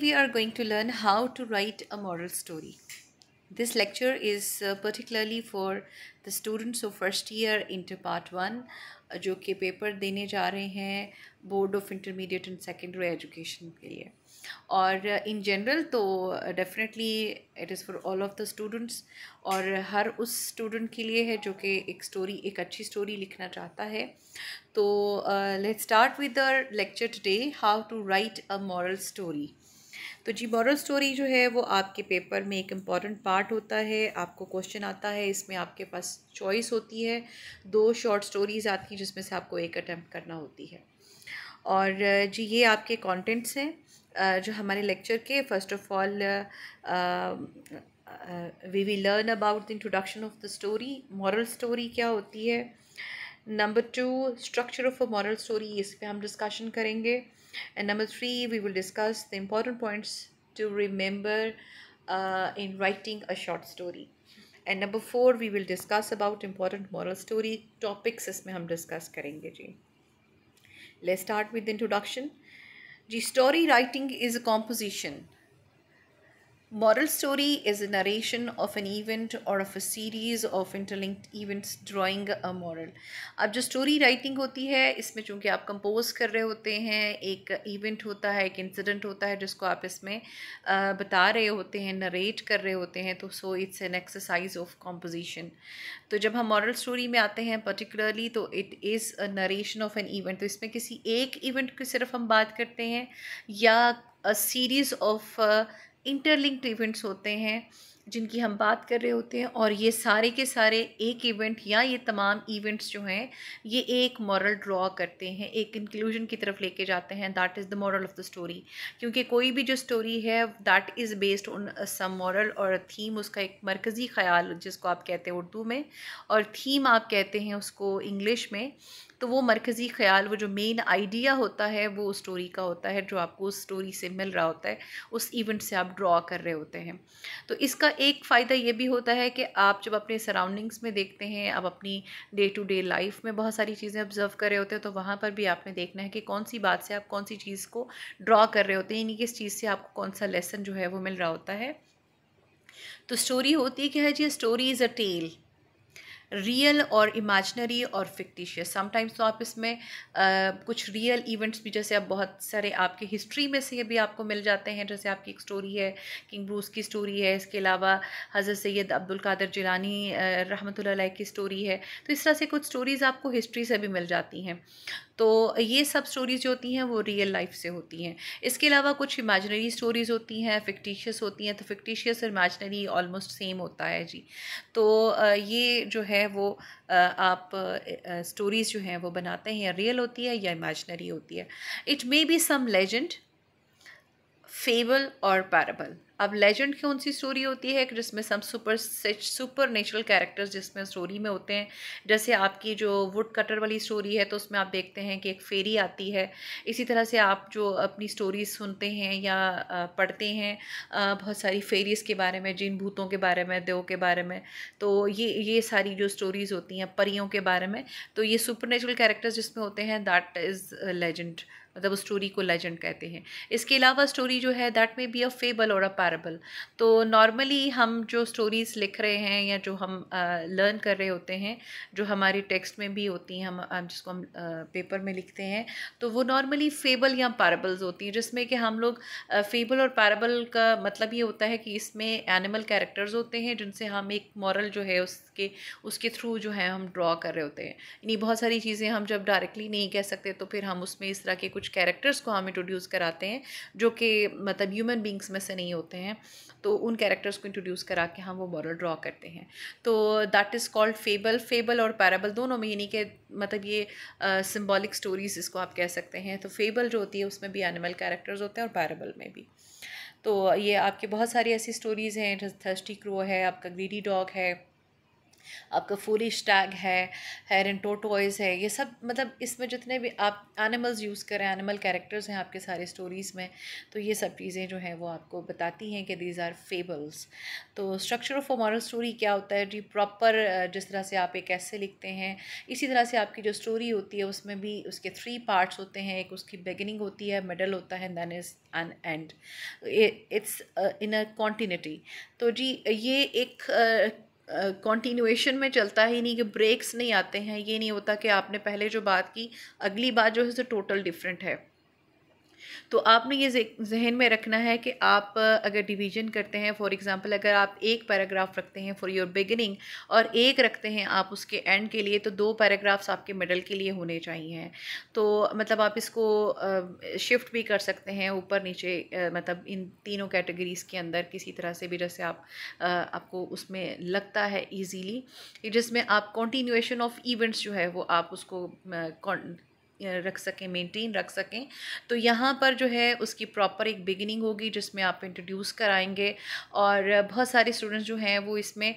we are going to learn how to write a moral story. This lecture is uh, particularly for the students of first year inter part 1 uh, जो कि paper देने जा रहे हैं board of intermediate and secondary education के लिए और in uh, general तो definitely it is for all of the students और हर उस स्टूडेंट के लिए है जो कि एक स्टोरी एक अच्छी स्टोरी लिखना चाहता है तो let's start with the lecture today how to write a moral story तो जी मॉरल स्टोरी जो है वो आपके पेपर में एक इम्पॉर्टेंट पार्ट होता है आपको क्वेश्चन आता है इसमें आपके पास चॉइस होती है दो शॉर्ट स्टोरीज़ आती हैं जिसमें से आपको एक अटैम्प्ट करना होती है और जी ये आपके कॉन्टेंट्स हैं जो हमारे लेक्चर के first of all we we learn about the introduction of the story moral story क्या होती है number two structure of a moral story इस पर हम डिस्कशन करेंगे and number three we will discuss the important points to remember uh, in writing a short story and number four we will discuss about important moral story topics as we will discuss let's start with introduction the story writing is a composition Moral story is a narration of an event or of a series of interlinked events drawing a moral. अब जो story writing होती है इसमें चूँकि आप compose कर रहे होते हैं एक event होता है एक incident होता है जिसको आप इसमें बता रहे होते हैं narrate कर रहे होते हैं तो so it's an exercise of composition. तो जब हम moral story में आते हैं particularly तो it is a narration of an event तो इसमें किसी एक event की सिर्फ हम बात करते हैं या a series of uh, interlinked events होते हैं जिनकी हम बात कर रहे होते हैं और ये सारे के सारे एक इवेंट या ये तमाम इवेंट्स जो हैं ये एक मॉरल ड्रॉ करते हैं एक कंक्लूजन की तरफ लेके जाते हैं that is the moral of the story क्योंकि कोई भी जो स्टोरी है that is based on some moral और थीम उसका एक मरकज़ी ख्याल जिसको आप कहते हैं उर्दू में और थीम आप कहते हैं उसको इंग्लिश में तो वो मरकज़ी ख्याल वो जो मेन आइडिया होता है वो उस स्टोरी का होता है जो आपको उस स्टोरी से मिल रहा होता है उस इवेंट से आप ड्रॉ कर रहे होते हैं तो इसका एक फ़ायदा ये भी होता है कि आप जब अपने सराउंडिंग्स में देखते हैं आप अपनी डे टू डे लाइफ में बहुत सारी चीज़ें ऑब्जर्व कर रहे होते हैं तो वहाँ पर भी आपने देखना है कि कौन सी बात से आप कौन सी चीज़ को ड्रॉ कर रहे होते हैं यानी किस चीज़ से आपको कौन सा लेसन जो है वो मिल रहा होता है तो स्टोरी होती है क्या है हाँ जी story is a tale real और इमेजनरी और फिक्टिशियस समटाइम्स तो आप इसमें आ, कुछ रियल इवेंट्स भी जैसे आप बहुत सारे आपके हिस्ट्री में से भी आपको मिल जाते हैं जैसे आपकी एक स्टोरी है किंग ब्रूस की स्टोरी है इसके अलावा हज़रत सैद अब्दुल कादर जिलानी रहमत की स्टोरी है तो इस तरह से कुछ स्टोरीज़ आपको हिस्ट्री से भी मिल जाती हैं तो ये सब स्टोरीज़ जो होती हैं वो रियल लाइफ से होती हैं इसके अलावा कुछ इमेजनरी स्टोरीज़ होती हैं फिक्टिशियस होती हैं तो फिक्टिशियस और इमेजनरी ऑलमोस्ट सेम होता है जी तो ये जो है वो आप स्टोरीज़ जो हैं वो बनाते हैं रियल होती है या इमेजनरी होती है it may be some legend fable और पैरबल अब लेजेंड कौन सी स्टोरी होती है जिसमें some super supernatural characters जिसमें स्टोरी में होते हैं जैसे आपकी जो वुड कटर वाली स्टोरी है तो उसमें आप देखते हैं कि एक फेरी आती है इसी तरह से आप जो अपनी स्टोरीज सुनते हैं या पढ़ते हैं बहुत सारी फेरीज़ के बारे में जिन भूतों के बारे में देव के बारे में तो ये ये सारी जो स्टोरीज़ होती हैं परियों के बारे में तो ये सुपर नेचुरल कैरेक्टर्स जिसमें होते हैं दैट इज़ लेजेंड मतलब उस स्टोरी को लेजेंड कहते हैं इसके अलावा स्टोरी जो है that may be a fable और अ कंपैरेबल तो नॉर्मली हम जो स्टोरीज़ लिख रहे हैं या जो हम लर्न uh, कर रहे होते हैं जो हमारी टेक्स्ट में भी होती हैं हम जिसको हम पेपर में लिखते हैं तो वो नॉर्मली फेबल या पैराबल्स होती हैं जिसमें कि हम लोग फेबल और पैराबल का मतलब ये होता है कि इसमें एनिमल कैरेक्टर्स होते हैं जिनसे हम एक मॉरल जो है उसके उसके थ्रू जो है हम ड्रॉ कर रहे होते हैं यानी बहुत सारी चीज़ें हम जब डायरेक्टली नहीं कह सकते तो फिर हम उसमें इस तरह के कुछ कैरेक्टर्स को हम इंट्रोड्यूस कराते हैं जो कि मतलब ह्यूमन बींग्स में से नहीं होते होते हैं तो उन कैरेक्टर्स को इंट्रोड्यूस करा के हम वो मॉरल ड्रॉ करते हैं तो that is called fable fable और पैराबल दोनों में यानी कि मतलब ये सिम्बॉलिक uh, स्टोरीज़ इसको आप कह सकते हैं तो फेबल जो होती है उसमें भी एनिमल कैरेक्टर्स होते हैं और पैराबल में भी तो ये आपके बहुत सारी ऐसी स्टोरीज़ हैं थर्स्टी क्रो है आपका ग्रीडी डॉग है आपका फूलिश टैग है हेर एंड टोटोइज़ है ये सब मतलब इसमें जितने भी आप एनिमल्स यूज़ करें एनिमल कैरेक्टर्स हैं आपके सारे स्टोरीज़ में तो ये सब चीज़ें जो हैं वो आपको बताती हैं कि दीज आर फेबल्स तो structure of a moral story क्या होता है जी प्रॉपर जिस तरह से आप एक ऐसे लिखते हैं इसी तरह से आपकी जो स्टोरी होती है उसमें भी उसके थ्री पार्ट्स होते हैं एक उसकी बिगिनिंग होती है मिडल होता है then is an end it's in a continuity तो जी ये एक uh, कंटिन्यूएशन में चलता ही नहीं कि ब्रेक्स नहीं आते हैं ये नहीं होता कि आपने पहले जो बात की अगली बात जो है सो टोटल डिफरेंट है तो आपने ये जहन में रखना है कि आप अगर डिवीजन करते हैं फॉर एग्ज़ाम्पल अगर आप एक पैराग्राफ रखते हैं फॉर योर बिगिनिंग और एक रखते हैं आप उसके एंड के लिए तो दो पैराग्राफ्स आपके मिडल के लिए होने चाहिए तो मतलब आप इसको शिफ्ट भी कर सकते हैं ऊपर नीचे मतलब इन तीनों कैटेगरीज़ के अंदर किसी तरह से भी जैसे आप आपको उसमें लगता है ईजीली जिसमें आप कॉन्टीन्यूएशन ऑफ इवेंट्स जो है वो आप उसको रख सकें मेंटेन रख सकें तो यहाँ पर जो है उसकी प्रॉपर एक बिगिनिंग होगी जिसमें आप इंट्रोड्यूस कराएंगे और बहुत सारे स्टूडेंट्स जो हैं वो इसमें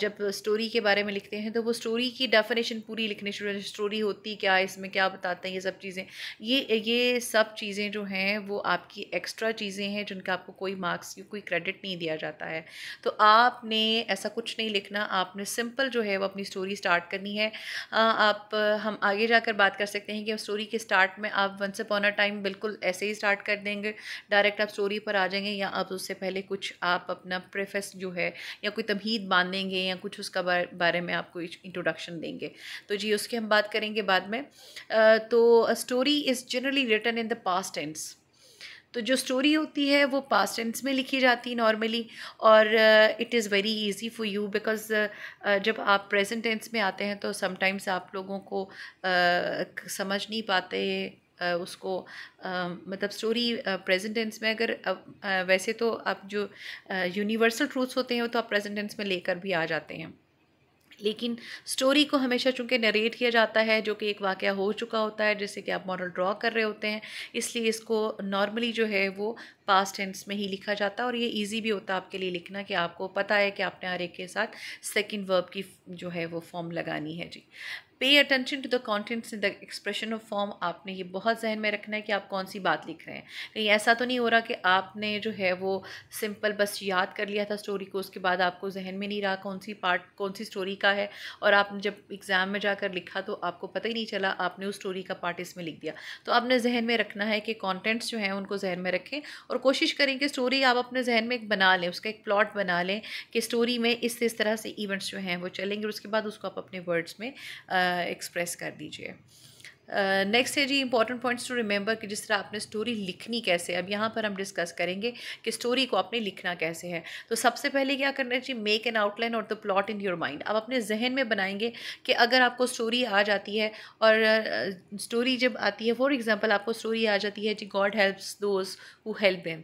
जब स्टोरी के बारे में लिखते हैं तो वो स्टोरी की डेफिनेशन पूरी लिखने शुरू स्टोरी होती क्या इसमें क्या बताते हैं ये सब चीज़ें ये ये सब चीज़ें जो हैं वो आपकी एक्स्ट्रा चीज़ें हैं जिनका आपको कोई मार्क्स कोई क्रेडिट नहीं दिया जाता है तो आपने ऐसा कुछ नहीं लिखना आपने सिंपल जो है वो अपनी स्टोरी स्टार्ट करनी है आप हम आगे जाकर बात कर सकते हैं कि स्टोरी के स्टार्ट में आप वंस अपॉन अ टाइम बिल्कुल ऐसे ही स्टार्ट कर देंगे डायरेक्ट आप स्टोरी पर आ जाएंगे या आप उससे पहले कुछ आप अपना प्रेफेस जो है या कोई तमहीद देंगे या कुछ उसका बारे में आपको इंट्रोडक्शन देंगे तो जी उसकी हम बात करेंगे बाद में तो story is generally written in the past tense तो जो स्टोरी होती है वो पास्ट टेंस में लिखी जाती है नॉर्मली और it is very easy for you because जब आप प्रेजेंट टेंस में आते हैं तो समटाइम्स आप लोगों को uh, समझ नहीं पाते uh, उसको uh, मतलब स्टोरी प्रेजेंट टेंस में अगर uh, वैसे तो आप जो यूनिवर्सल uh, ट्रूथ्स होते हैं वो तो आप प्रेजेंट टेंस में लेकर भी आ जाते हैं लेकिन स्टोरी को हमेशा चूँकि नरेट किया जाता है जो कि एक वाक़ हो चुका होता है जैसे कि आप मॉडल ड्रॉ कर रहे होते हैं इसलिए इसको नॉर्मली जो है वो पास्ट टेंस में ही लिखा जाता है और ये ईजी भी होता है आपके लिए लिखना कि आपको पता है कि आपने हर एक के साथ सेकेंड वर्ब की जो है वो फॉर्म लगानी है जी pay attention to the contents in the expression of form आपने ये बहुत जहन में रखना है कि आप कौन सी बात लिख रहे हैं कहीं ऐसा तो नहीं हो रहा कि आपने जो है वो सिंपल बस याद कर लिया था स्टोरी को उसके बाद आपको जहन में नहीं रहा कौन सी पार्ट कौन सी स्टोरी का है और आपने जब एग्ज़ाम में जाकर लिखा तो आपको पता ही नहीं चला आपने उस स्टोरी का पार्ट इसमें लिख दिया तो आपने जहन में रखना है कि कॉन्टेंट्स जो हैं उनको जहन में रखें और कोशिश करें कि स्टोरी आप अपने जहन में एक बना लें उसका एक प्लॉट बना लें कि स्टोरी में इस इस तरह से इवेंट्स जो हैं वो चलेंगे और उसके बाद उसको आप अपने वर्ड्स में आ, एक्सप्रेस कर दीजिए नेक्स्ट uh, है जी इंपॉर्टेंट पॉइंट्स टू रिमेंबर कि जिस तरह आपने स्टोरी लिखनी कैसे अब यहाँ पर हम डिस्कस करेंगे कि स्टोरी को आपने लिखना कैसे है तो सबसे पहले क्या करना जी मेक एन आउटलाइन और the plot in your mind आप अपने जहन में बनाएंगे कि अगर आपको स्टोरी आ जाती है और स्टोरी uh, जब आती है फॉर एग्जाम्पल आपको स्टोरी आ जाती है जी God helps those who help them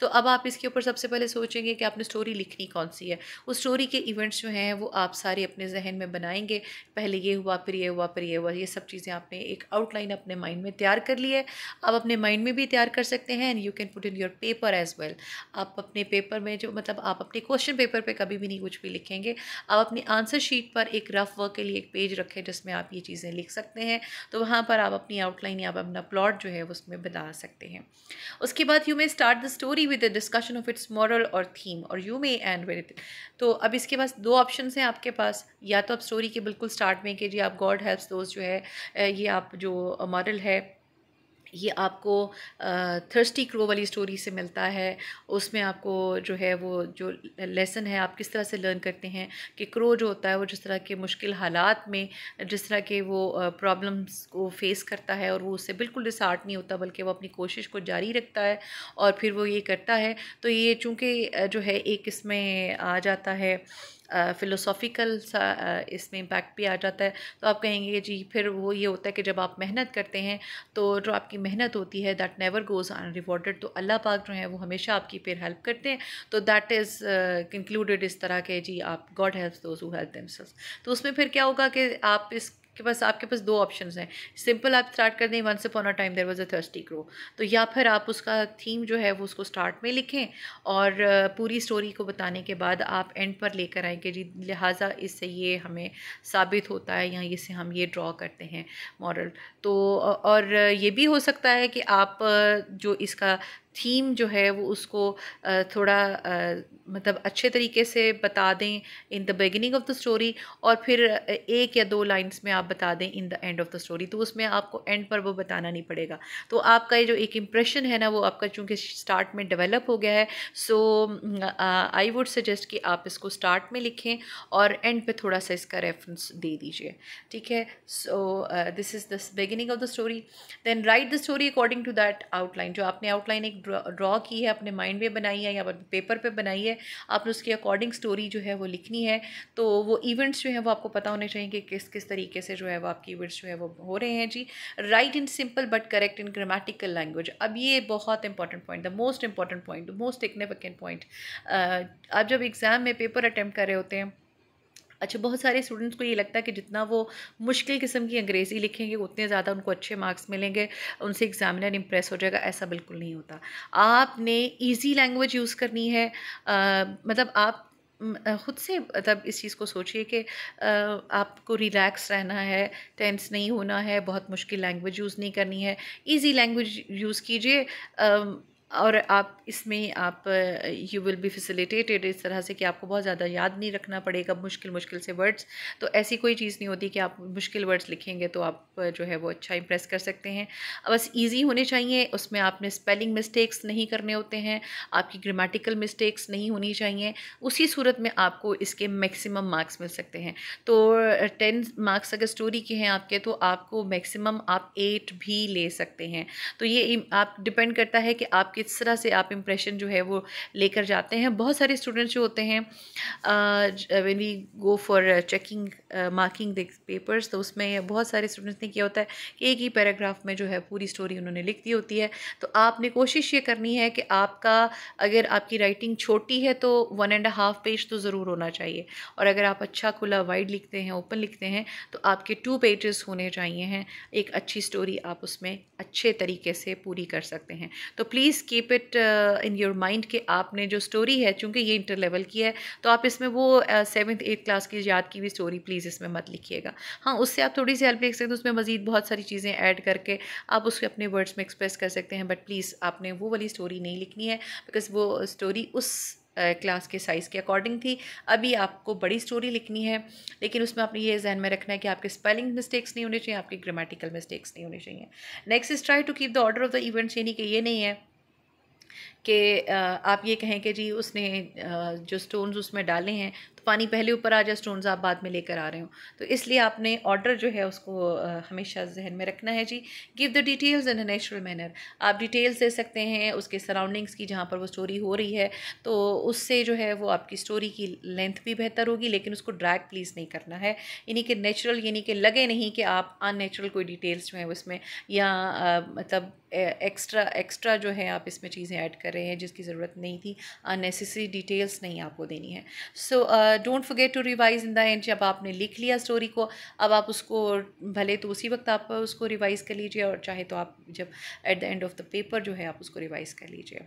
तो अब आप इसके ऊपर सबसे पहले सोचेंगे कि आपने स्टोरी लिखनी कौन सी है उस स्टोरी के इवेंट्स जो हैं वो आप सारे अपने जहन में बनाएंगे पहले ये हुआ फिर ये हुआ फिर ये हुआ ये सब चीज़ें आपने एक आउटलाइन अपने माइंड में तैयार कर लिया है आप अपने माइंड में भी तैयार कर सकते हैं and you can put in your paper as well आप अपने पेपर में जो मतलब आप अपने क्वेश्चन पेपर पे कभी भी नहीं कुछ भी लिखेंगे आप अपनी आंसर शीट पर एक रफ वर्क के लिए एक पेज रखें जिसमें आप ये चीज़ें लिख सकते हैं तो वहाँ पर आप अपनी आउटलाइन या अपना प्लॉट जो है उसमें बना सकते हैं उसके बाद you may start the story with the discussion of its moral और थीम और यू मे एंड विद तो अब इसके पास दो ऑप्शन हैं आपके पास या तो आप स्टोरी के बिल्कुल स्टार्ट में कि जी आप गॉड हेल्प्स दोस्त जो है ये आप आप जो मॉरल है ये आपको थर्स्टी क्रो वाली स्टोरी से मिलता है उसमें आपको जो है वो जो लेसन है आप किस तरह से लर्न करते हैं कि क्रो जो होता है वो जिस तरह के मुश्किल हालात में जिस तरह के वो प्रॉब्लम्स को फेस करता है और वो उससे बिल्कुल डिसार्ट नहीं होता बल्कि वो अपनी कोशिश को जारी रखता है और फिर वो ये करता है तो ये चूँकि जो है एक इसमें आ जाता है फ़िलोसॉफ़िकल सा इसमें इम्पैक्ट भी आ जाता है तो आप कहेंगे जी फिर वो ये होता है कि जब आप मेहनत करते हैं तो जो आपकी मेहनत होती है that never goes unrewarded तो अल्लाह पाक जो है वो हमेशा आपकी फिर हेल्प करते हैं तो दैट इज़ कंक्लूडेड इस तरह के जी आप God help those who help them तो उसमें फिर क्या होगा कि आप इस कि बस आपके पास दो ऑप्शन हैं सिंपल आप स्टार्ट कर दें once upon a time there was a thirsty crow तो या फिर आप उसका थीम जो है वो उसको स्टार्ट में लिखें और पूरी स्टोरी को बताने के बाद आप एंड पर लेकर आएँ कि जी लिहाजा इससे ये हमें साबित होता है या इससे हम ये ड्रॉ करते हैं मॉरल तो और ये भी हो सकता है कि आप जो इसका थीम जो है वो उसको थोड़ा मतलब अच्छे तरीके से बता दें in the beginning of the story और फिर एक या दो लाइंस में आप बता दें in the end of the story तो उसमें आपको एंड पर वो बताना नहीं पड़ेगा तो आपका ये जो एक इम्प्रेशन है ना वो आपका चूँकि स्टार्ट में डेवलप हो गया है सो आई वुड सजेस्ट कि आप इसको स्टार्ट में लिखें और एंड पे थोड़ा सा इसका रेफरेंस दे दीजिए ठीक है so this is the beginning of the story then write the story according to that outline जो आपने आउटलाइन एक ड्रॉ की है अपने माइंड में बनाई है या पेपर पे बनाई है आपने उसके अकॉर्डिंग स्टोरी जो है वो लिखनी है तो वो इवेंट्स जो है वो आपको पता होने चाहिए कि किस किस तरीके से जो है वो आपकी इवेंट्स जो है वो हो रहे हैं जी write in simple but correct in grammatical language अब ये बहुत important point the most important point most significant point आप जब एग्ज़ाम में पेपर अटैम्प्ट कर रहे होते हैं अच्छा बहुत सारे स्टूडेंट्स को ये लगता है कि जितना वो मुश्किल किस्म की अंग्रेज़ी लिखेंगे उतने ज़्यादा उनको अच्छे मार्क्स मिलेंगे उनसे एग्ज़ामिनर इम्प्रेस हो जाएगा ऐसा बिल्कुल नहीं होता आपने ईजी लैंग्वेज यूज़ करनी है आ, मतलब आप ख़ुद से मतलब इस चीज़ को सोचिए कि आपको रिलैक्स रहना है टेंस नहीं होना है बहुत मुश्किल लैंग्वेज यूज़ नहीं करनी है इजी लैंग्वेज यूज़ कीजिए और आप इसमें आप यू विल बी फैसिलिटेटेड इस तरह से कि आपको बहुत ज़्यादा याद नहीं रखना पड़ेगा मुश्किल मुश्किल से वर्ड्स तो ऐसी कोई चीज़ नहीं होती कि आप मुश्किल वर्ड्स लिखेंगे तो आप जो है वो अच्छा इंप्रेस कर सकते हैं बस ईजी होने चाहिए उसमें आपने स्पेलिंग मिस्टेक्स नहीं करने होते हैं आपकी ग्रामेटिकल मिस्टेक्स नहीं होनी चाहिए उसी सूरत में आपको इसके मैक्सिमम मार्क्स मिल सकते हैं तो टेन मार्क्स अगर स्टोरी के हैं आपके तो आपको मैक्सिमम आप एट भी ले सकते हैं तो ये आप डिपेंड करता है कि आपके किस तरह से आप इम्प्रेशन जो है वो लेकर जाते हैं बहुत सारे स्टूडेंट्स जो होते हैं when we go for checking marking the papers तो उसमें बहुत सारे स्टूडेंट्स ने किया होता है कि एक ही पैराग्राफ में जो है पूरी स्टोरी उन्होंने लिख दी होती है तो आपने कोशिश ये करनी है कि आपका अगर आपकी राइटिंग छोटी है तो वन एंड हाफ पेज तो ज़रूर होना चाहिए और अगर आप अच्छा खुला वाइड लिखते हैं ओपन लिखते हैं तो आपके टू पेजेस होने चाहिए हैं एक अच्छी स्टोरी आप उसमें अच्छे तरीके से पूरी कर सकते हैं तो please keep it in your mind कि आपने जो स्टोरी है चूँकि ये इंटर लेवल की है तो आप इसमें वो सेवन्थ एट क्लास की याद की भी स्टोरी प्लीज़ प्लीज़ इसमें मत लिखिएगा हाँ उससे आप थोड़ी सी हेल्प लिख सकते हैं उसमें मज़ीद बहुत सारी चीज़ें ऐड करके आप उसके अपने वर्ड्स में एक्सप्रेस कर सकते हैं बट प्लीज़ आपने वो वाली स्टोरी नहीं लिखनी है बिकॉज़ वो स्टोरी उस क्लास के साइज़ के अकॉर्डिंग थी अभी आपको बड़ी स्टोरी लिखनी है लेकिन उसमें आपने ये जहन में रखना है कि आपके स्पेलिंग मिस्टेक्स नहीं होने चाहिए आपके ग्रामेटिकल मिस्टेक्स नहीं होने चाहिए next is try to keep the order of the events यानी कि ये नहीं है कि आप ये कहें कि जी उसने जो स्टोन्स उसमें डाले हैं पानी पहले ऊपर आ जाए स्टोन्स आप बाद में लेकर आ रहे हो तो इसलिए आपने ऑर्डर जो है उसको हमेशा जहन में रखना है जी give the details in a natural manner आप डिटेल्स दे सकते हैं उसके सराउंडिंग्स की जहाँ पर वो स्टोरी हो रही है तो उससे जो है वो आपकी स्टोरी की लेंथ भी बेहतर होगी लेकिन उसको ड्रैग प्लीज़ नहीं करना है यानी कि नेचुरल यानी कि लगे नहीं कि आप अननेचुरल कोई डिटेल्स जो है उसमें या आ, मतलब एक्स्ट्रा एक्स्ट्रा जो है आप इसमें चीज़ें ऐड कर रहे हैं जिसकी ज़रूरत नहीं थी अननेसेसरी डिटेल्स नहीं आपको देनी है so so, uh, don't forget to revise in the end जब आपने लिख लिया स्टोरी को अब आप उसको भले तो उसी वक्त आप उसको रिवाइज़ कर लीजिए और चाहे तो आप जब at the end of the paper जो है आप उसको रिवाइज़ कर लीजिए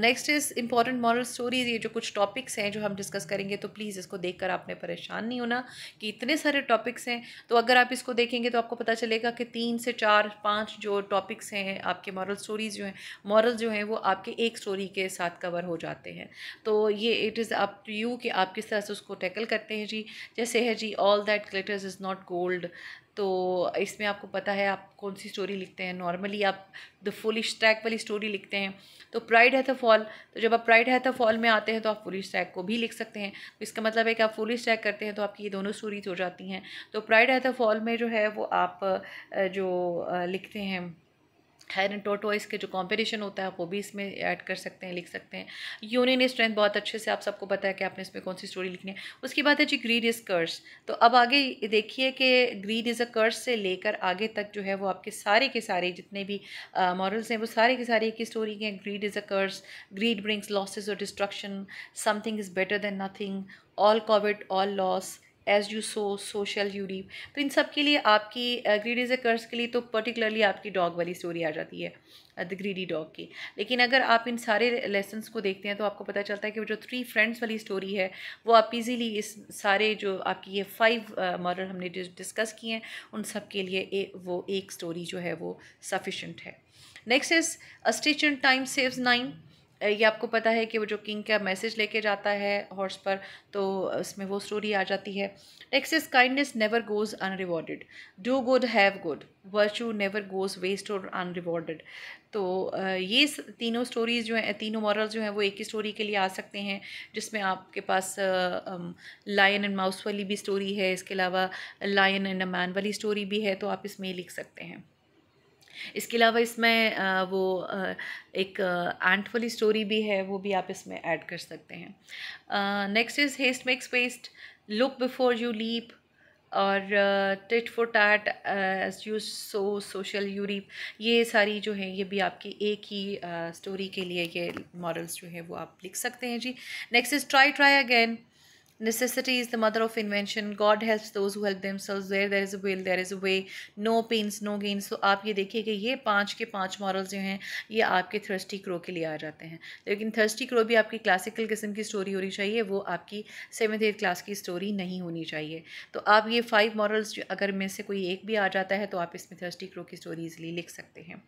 next is important moral stories ये जो कुछ टॉपिक्स हैं जो हम डिस्कस करेंगे तो प्लीज़ इसको देख कर आपने परेशान नहीं होना कि इतने सारे टॉपिक्स हैं तो अगर आप इसको देखेंगे तो आपको पता चलेगा कि तीन से चार पाँच जो टॉपिक्स हैं आपके मॉरल स्टोरीज़ जो हैं मॉरल जो हैं वो आपके एक स्टोरी के साथ कवर हो जाते हैं तो ये it is up to you कि आप किस किस तरह से उसको टैकल करते हैं जी जैसे है जी all that glitters is not gold तो इसमें आपको पता है आप कौन सी स्टोरी लिखते हैं नॉर्मली आप द फुलिश ट्रैक वाली स्टोरी लिखते हैं तो प्राइड है फॉल तो, तो जब आप प्राइड है फॉल तो में आते हैं तो आप फुलिश ट्रैक को भी लिख सकते हैं तो इसका मतलब है कि आप फुलिश ट्रैक करते हैं तो आपकी ये दोनों स्टोरीज हो जाती हैं तो प्राइड है फॉल तो में जो है वो आप जो लिखते हैं खैर टोटोइस के जो कॉम्पिटिशन होता है वो भी इसमें ऐड कर सकते हैं लिख सकते हैं यूनियन स्ट्रेंथ बहुत अच्छे से आप सबको बताया कि आपने इसमें कौन सी स्टोरी लिखनी है उसके बाद है जी ग्रीड इज़ कर्स तो अब आगे देखिए कि ग्रीड इज़ अ कर्स से लेकर आगे तक जो है वो आपके सारे के सारे जितने भी मॉरल्स हैं वो सारे के सारे एक ही स्टोरी के हैं greed is a curse greed brings losses और destruction something is better than nothing all covet all lose as you sow so shall you तो इन सब के लिए आपकी ग्रीडीज ए कर्स के लिए तो पर्टिकुलरली आपकी डॉग वाली स्टोरी आ जाती है द ग्रीडी डॉग की लेकिन अगर आप इन सारे लेसन्स को देखते हैं तो आपको पता चलता है कि वो जो थ्री फ्रेंड्स वाली स्टोरी है वो आप इजीली इस सारे जो आपकी ये फाइव मॉडल हमने डिस्कस किए हैं उन सब के लिए ए, वो एक स्टोरी जो है वो सफिशेंट है next is a stitch time saves nine ये आपको पता है कि वो जो किंग का मैसेज लेके जाता है हॉर्स पर तो उसमें वो स्टोरी आ जाती है next is kindness never goes unrewarded do good have good virtue never goes waste और अनरिवॉर्डेड तो ये तीनों स्टोरीज़ जो हैं तीनों मॉरल्स जो हैं वो एक ही स्टोरी के लिए आ सकते हैं जिसमें आपके पास लायन एंड माउस वाली भी स्टोरी है इसके अलावा लायन एंड अ मैन वाली स्टोरी भी है तो आप इसमें लिख सकते हैं इसके अलावा इसमें वो एक एंट वाली स्टोरी भी है वो भी आप इसमें ऐड कर सकते हैं next is haste makes waste look before you leap और tit for tat as you sow so shall you reap ये सारी जो है ये भी आपकी एक ही स्टोरी uh, के लिए ये मॉडल्स जो है वो आप लिख सकते हैं जी next is try try again Necessity is the mother of invention. God helps those who help themselves. Where there is a will, there is a way. No pains, no gains. तो आप ये देखिए कि ये पांच के पांच मॉरल्स जो हैं ये आपके थर्स्टी क्रो के लिए आ जाते हैं लेकिन थर्स्टी क्रो भी आपकी क्लासिकल किस्म की स्टोरी होनी चाहिए वो आपकी सेवन्थ एथ क्लास की स्टोरी नहीं होनी चाहिए तो आप ये फाइव मॉरल्स अगर में से कोई एक भी आ जाता है तो आप इसमें थर्स्टी क्रो की स्टोरी इजिली लिख सकते हैं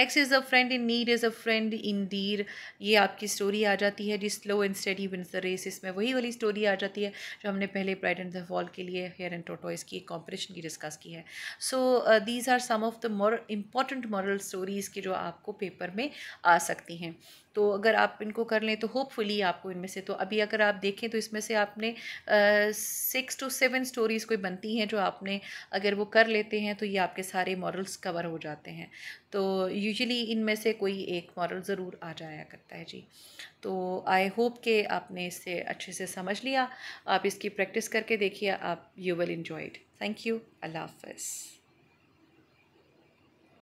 next is a friend in need is a friend indeed ये आपकी स्टोरी आ जाती है जिस slow and steady wins the race इसमें वही वाली स्टोरी आ जाती है जो हमने पहले प्राइड एंड द फॉल के लिए हेयर एंड टोटोइस की कॉम्पिटिशन की डिस्कस की है so these are some of the more important moral stories की जो आपको पेपर में आ सकती हैं तो अगर आप इनको कर लें तो होपफुली आपको इनमें से तो अभी अगर आप देखें तो इसमें से आपने सिक्स टू सेवन स्टोरीज़ कोई बनती हैं जो आपने अगर वो कर लेते हैं तो ये आपके सारे मॉरल्स कवर हो जाते हैं तो यूजुअली इनमें से कोई एक मॉरल ज़रूर आ जाया करता है जी तो आई होप के आपने इसे अच्छे से समझ लिया आप इसकी प्रैक्टिस करके देखिए आप you will enjoy it thank you अल्लाह हाफ